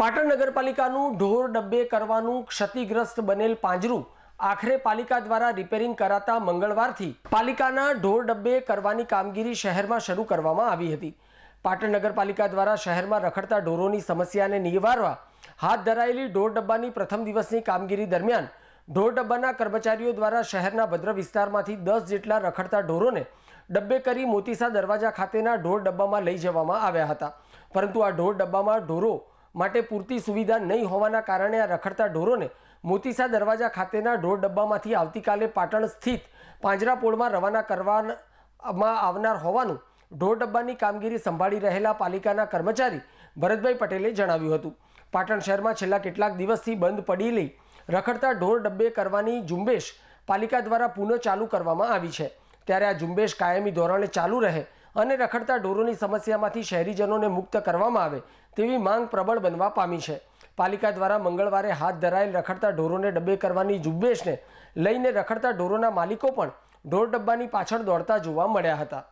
પાટણ નગરપાલિકાનું ઢોર ડબ્બે કરવાનું ક્ષતિગ્રસ્ત બનેલ પાંજરું આખરે પાલિકા દ્વારા રિપેરિંગ કરાતા મંગળવારથી પાલિકાના ઢોર ડબ્બે કરવાની કામગીરી શહેરમાં શરૂ કરવામાં આવી હતી પાટણ નગરપાલિકા દ્વારા શહેરમાં રખડતા ઢોરોની સમસ્યાને નિવારવા હાથ ધરાયેલી ઢોર ડબ્બાની પ્રથમ દિવસની કામગીરી દરમિયાન ઢોર ડબ્બાના કર્મચારીઓ દ્વારા શહેરના ભદ્ર વિસ્તારમાંથી દસ જેટલા રખડતા ઢોરોને ડબ્બે કરી મોતીસા દરવાજા ખાતેના ઢોર ડબ્બામાં લઈ જવામાં આવ્યા હતા પરંતુ આ ઢોર ડબ્બામાં ઢોરો માટે પૂરતી સુવિધા નહીં હોવાના કારણે આ રખડતા ઢોરોને મોતીસા દરવાજા ખાતેના ઢોર ડબ્બામાંથી આવતીકાલે પાટણ સ્થિત પાંજરાપોળમાં રવાના કરવામાં આવનાર હોવાનું ઢોર ડબ્બાની કામગીરી સંભાળી રહેલા પાલિકાના કર્મચારી ભરતભાઈ પટેલે જણાવ્યું હતું પાટણ શહેરમાં છેલ્લા કેટલાક દિવસથી બંધ પડી લઈ રખડતા ઢોર ડબ્બે કરવાની ઝુંબેશ પાલિકા દ્વારા પુનઃ ચાલુ કરવામાં આવી છે ત્યારે આ ઝુંબેશ કાયમી ધોરણે ચાલુ રહે અને રખડતા ઢોરોની સમસ્યામાંથી શહેરીજનોને મુક્ત કરવામાં આવે તેવી માંગ પ્રબળ બનવા પામી છે પાલિકા દ્વારા મંગળવારે હાથ ધરાયેલ રખડતા ઢોરોને ડબ્બે કરવાની ઝુંબેશને લઈને રખડતા ઢોરોના માલિકો પણ ઢોર ડબ્બાની પાછળ દોડતા જોવા મળ્યા હતા